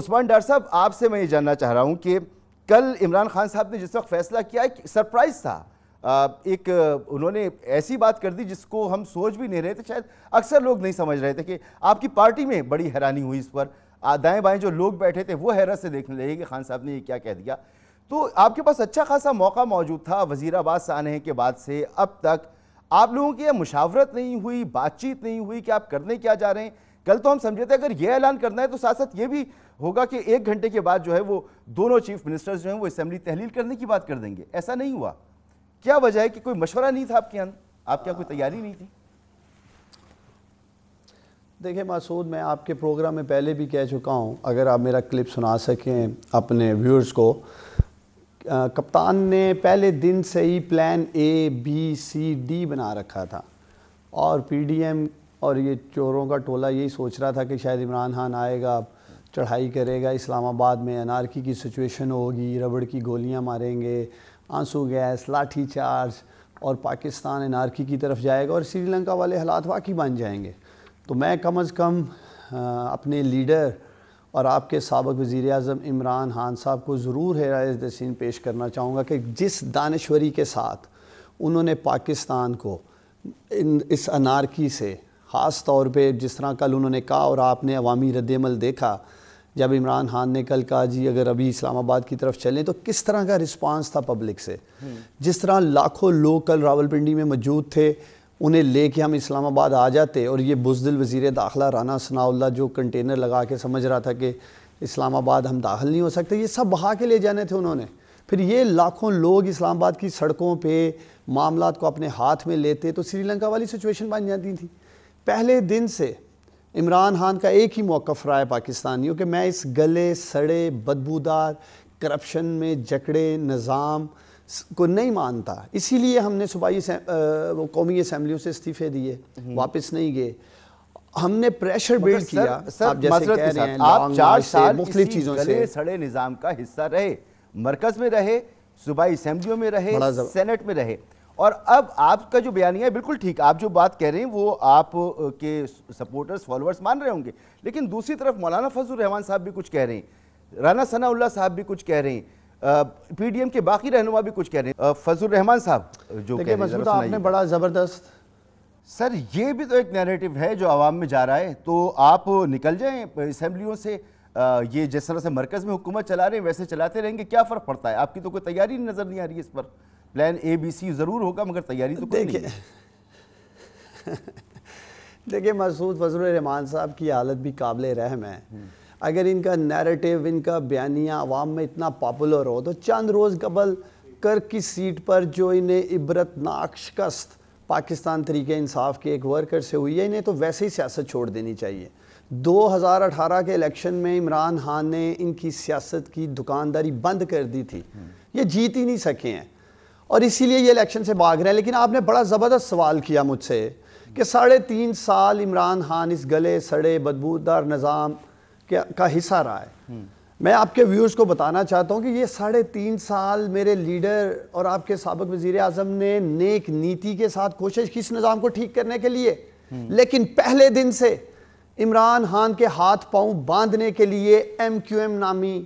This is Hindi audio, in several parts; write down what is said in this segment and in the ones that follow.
उस्मान डार साहब आपसे मैं ये जानना चाह रहा हूँ कि कल इमरान खान साहब ने जिस वक्त फैसला किया एक सरप्राइज़ था एक उन्होंने ऐसी बात कर दी जिसको हम सोच भी नहीं रहे थे शायद अक्सर लोग नहीं समझ रहे थे कि आपकी पार्टी में बड़ी हैरानी हुई इस पर दाएँ बाएँ जो लोग बैठे थे वो हैरत से देखने लगे कि खान साहब ने ये क्या कह दिया तो आपके पास अच्छा खासा मौका मौजूद था वजीराबाद से आने के बाद से अब तक आप लोगों की यह मुशावरत नहीं हुई बातचीत नहीं हुई कि आप करने क्या जा रहे हैं कल तो हम समझे थे अगर ये ऐलान करना है तो साथ साथ ये भी होगा कि एक घंटे के बाद जो है वो दोनों चीफ मिनिस्टर्स जो हैं वो असेंबली तहलील करने की बात कर देंगे ऐसा नहीं हुआ क्या वजह है कि कोई मशवरा नहीं था आपके यहाँ आपके यहाँ कोई तैयारी नहीं थी देखिए मासूद मैं आपके प्रोग्राम में पहले भी कह चुका हूँ अगर आप मेरा क्लिप सुना सकें अपने व्यूअर्स को आ, कप्तान ने पहले दिन से ही plan A B C D बना रखा था और पीडीएम और ये चोरों का टोला यही सोच रहा था कि शायद इमरान खान आएगा चढ़ाई करेगा इस्लामाबाद में अनारकी की सिचुएशन होगी रबड़ की गोलियां मारेंगे आंसू गैस लाठी चार्ज और पाकिस्तान अनारकी की तरफ जाएगा और श्रीलंका वाले हालात वाकई बन जाएंगे तो मैं कम अज़ कम अपने लीडर और आपके सबक वज़ी अजम इमरान खान साहब को ज़रूर हराज पेश करना चाहूँगा कि जिस दानश्वरी के साथ उन्होंने पाकिस्तान को इन इस अनारकी से ख़ास तौर पर जिस तरह कल उन्होंने कहा और आपने अवामी रद्दमल देखा जब इमरान खान ने कल कहा जी अगर अभी इस्लामाबाद की तरफ चलें तो किस तरह का रिस्पांस था पब्लिक से जिस तरह लाखों लोग कल रावलपिंडी में मौजूद थे उन्हें ले के हम इस्लामाबाद आ जाते और ये बुजदिल वजीर दाखिला राना सनाउल्ला जो कंटेनर लगा के समझ रहा था कि इस्लामाबाद हम दाखिल नहीं हो सकते ये सब बहा के ले जाने थे उन्होंने फिर ये लाखों लोग इस्लामाबाद की सड़कों पर मामला को अपने हाथ में लेते तो श्रीलंका वाली सिचुएशन बन जाती थी पहले दिन से इमरान खान का एक ही मौक़ रहा है पाकिस्तानियों के मैं इस गले सड़े बदबूदार करप्शन में जकड़े निज़ाम को नहीं मानता इसीलिए हमने सूबाई वो कौमी असम्बलियों से इस्तीफ़े दिए हम्म। वापस नहीं गए हमने प्रेशर बिल्ड किया सर, आप जैसे कह रहे हैं चीज़ों से सड़े निज़ाम का हिस्सा रहे मरकज़ में रहे सूबाई असम्बलियों में रहे सेनेट में रहे और अब आपका जो बयानिया है बिल्कुल ठीक आप जो बात कह रहे हैं वो आप के सपोर्टर्स फॉलोअर्स मान रहे होंगे लेकिन दूसरी तरफ मौलाना फजल रहमान साहब भी कुछ कह रहे हैं राना सना साहब भी कुछ कह रहे हैं पीडीएम के बाकी रहनुमा भी कुछ कह रहे हैं फजल रहमान साहब जो कह रहे आपने बड़ा ज़बरदस्त सर ये भी तो एक नैरेटिव है जो आवाम में जा रहा है तो आप निकल जाए इसम्बलियों से ये जिस तरह से मरकज़ में हुकूमत चला रहे हैं वैसे चलाते रहेंगे क्या फ़र्क पड़ता है आपकी तो कोई तैयारी नज़र नहीं आ रही है इस पर प्लान ए बी सी ज़रूर होगा मगर तैयारी तो देखिए देखिए मसूद फजल रहमान साहब की हालत भी काबिल रहम है हम्म। अगर इनका नैरेटिव इनका बयानिया आवाम में इतना पॉपुलर हो तो चंद रोज़ कबल कर की सीट पर जो इन्हें इबरतनाक शिकस्त पाकिस्तान तरीके इंसाफ के एक वर्कर से हुई है इन्हें तो वैसे ही सियासत छोड़ देनी चाहिए 2018 के इलेक्शन में इमरान खान ने इनकी सियासत की दुकानदारी बंद कर दी थी हम्म। ये जीत ही नहीं सके हैं और इसीलिए ये इलेक्शन से भाग रहे हैं लेकिन आपने बड़ा ज़बरदस्त सवाल किया मुझसे कि साढ़े तीन साल इमरान खान इस गले सड़े बदबूदार निज़ाम का हिस्सा रहा है हम्म। मैं आपके व्यूज़ को बताना चाहता हूँ कि ये साढ़े तीन साल मेरे लीडर और आपके सबक वजीर अजम ने नेक नीति के साथ कोशिश की इस निज़ाम को ठीक करने के लिए हम्म। लेकिन पहले दिन से इमरान खान के हाथ पाँव बांधने के लिए एम क्यू एम नामी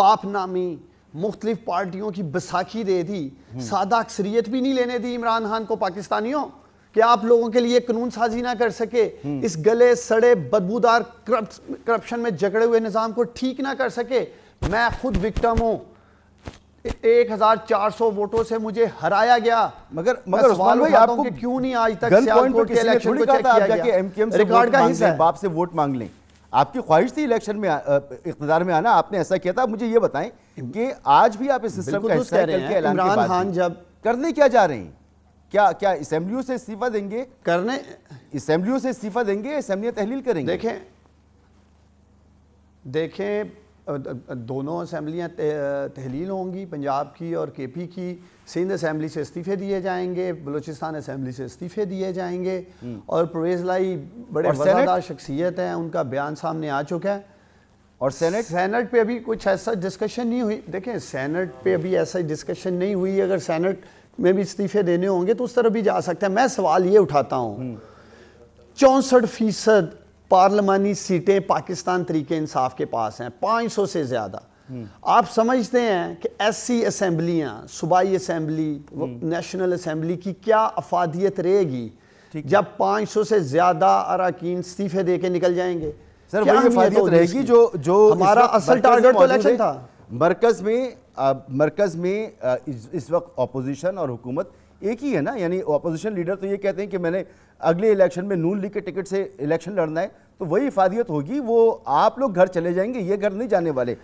बाप नामी मुख्तलिफ पार्टियों की बैसाखी दे दी सादा अक्सरियत भी नहीं लेने दी इमरान खान को पाकिस्तानियों कि आप लोगों के लिए कानून साजी ना कर सके इस गले सड़े बदबूदार करप्शन में जगड़े हुए निज़ाम को ठीक ना कर सके मैं खुद विक्टम हूँ एक हजार चार सौ वोटों से मुझे हराया गया मगर मगर भाई आपको क्यों नहीं आज तक रिकॉर्ड का हिस्सा बाप से वोट मांग लें आपकी ख्वाहिश थी इलेक्शन में इकतदार में आना आपने ऐसा किया था मुझे ये बताएं कि आज भी आप इस सिस्टम का हिस्सा कल के ऐलान जब करने क्या जा रहे हैं क्या क्या असम्बलियों से इस्तीफा देंगे करने असेंबलियों से इस्तीफा देंगे असम्बलियाँ तहलील करेंगे देखें देखें दोनों असम्बलियाँ तहलील होंगी पंजाब की और के पी की सिंध असम्बली से इस्तीफ़े दिए जाएंगे बलूचिस्तान असम्बली से इस्तीफ़े दिए जाएंगे हम्म। और परवेज़ लाई बड़े वजादार शख्सियत हैं उनका बयान सामने आ चुका है और सेनेट सेनेट पे अभी कुछ ऐसा डिस्कशन नहीं हुई देखें सेनेट पे अभी ऐसा डिस्कशन नहीं हुई अगर सेनेट में भी इस्तीफ़े देने होंगे तो उस तरफ भी जा सकता है मैं सवाल ये उठाता हूँ हम्म। चौंसठ फीसद पार्लियामानी सीटें पाकिस्तान तरीके इंसाफ के पास हैं 500 से ज़्यादा हम्म। आप समझते हैं कि ऐसी असम्बलियाँ सूबाई असम्बली हम्म। नेशनल असम्बली की क्या अफादियत रहेगी जब 500 से ज़्यादा अरकान इस्तीफे दे के निकल जाएंगे सर वही अफादियत रहेगी जो जो हमारा असल टारगेट तो इलेक्शन था मरकज़ में मरकज़ में आ, इस, इस वक्त अपोजिशन और हुकूमत एक ही है ना यानी अपोजिशन लीडर तो ये कहते हैं कि मैंने अगले इलेक्शन में नून लीग के टिकट से इलेक्शन लड़ना है तो वही इफादियत होगी वो आप लोग घर चले जाएंगे ये घर नहीं जाने वाले